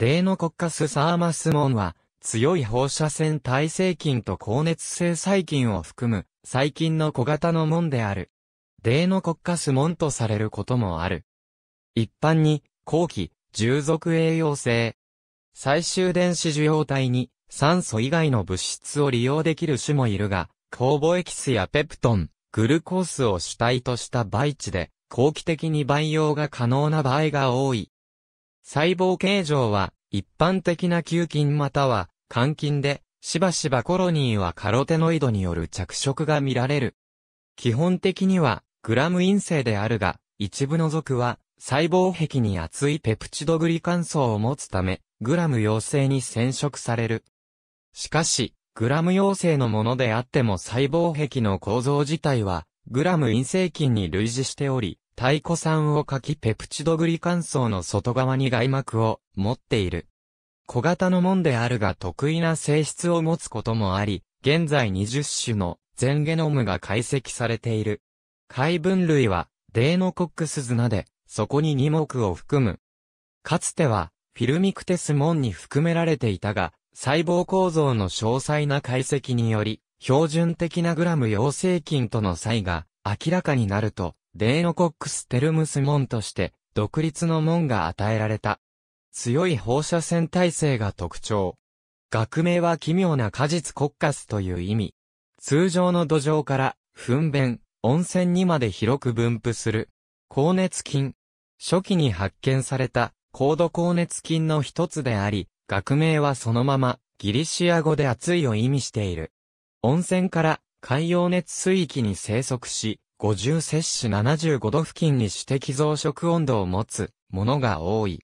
デノコッカスサーマスモンは、強い放射線耐性菌と高熱性細菌を含む、細菌の小型の門である。デノコッカスモンとされることもある。一般に、後期、従属栄養性。最終電子受容体に、酸素以外の物質を利用できる種もいるが、酵母エキスやペプトン、グルコースを主体とした培地で、後期的に培養が可能な場合が多い。細胞形状は、一般的な球菌または、肝菌で、しばしばコロニーはカロテノイドによる着色が見られる。基本的には、グラム陰性であるが、一部の属は、細胞壁に厚いペプチドグリカン層を持つため、グラム陽性に染色される。しかし、グラム陽性のものであっても細胞壁の構造自体は、グラム陰性菌に類似しており、太鼓酸を欠きペプチドグリカン層の外側に外膜を持っている。小型の門であるが得意な性質を持つこともあり、現在20種の全ゲノムが解析されている。海分類はデーノコックスナで、そこに2目を含む。かつてはフィルミクテス門に含められていたが、細胞構造の詳細な解析により、標準的なグラム陽性菌との差異が明らかになると、デーノコックステルムス門として独立の門が与えられた。強い放射線耐性が特徴。学名は奇妙な果実コッカスという意味。通常の土壌から糞便、温泉にまで広く分布する。高熱菌。初期に発見された高度高熱菌の一つであり、学名はそのままギリシア語で熱いを意味している。温泉から海洋熱水域に生息し、50摂取75度付近に指摘増殖温度を持つものが多い。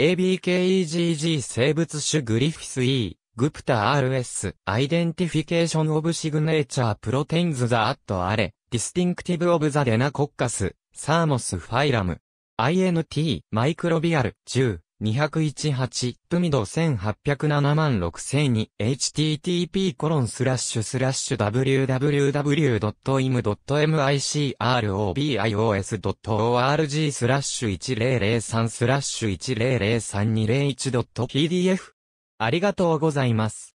ABKEGG 生物種グリフィス E、グプタ RS、アイデンティフィケーションオブシグネーチャープロテインズザアットアレ、ディスティンクティブオブザデナコッカス、サーモスファイラム。INT、マイクロビアル、10。201.8、プミド1807万6002、http コロンスラッシュスラッシュ www.im.microbios.org スラッシュ1003スラッシュ 1003201.pdf ありがとうございます。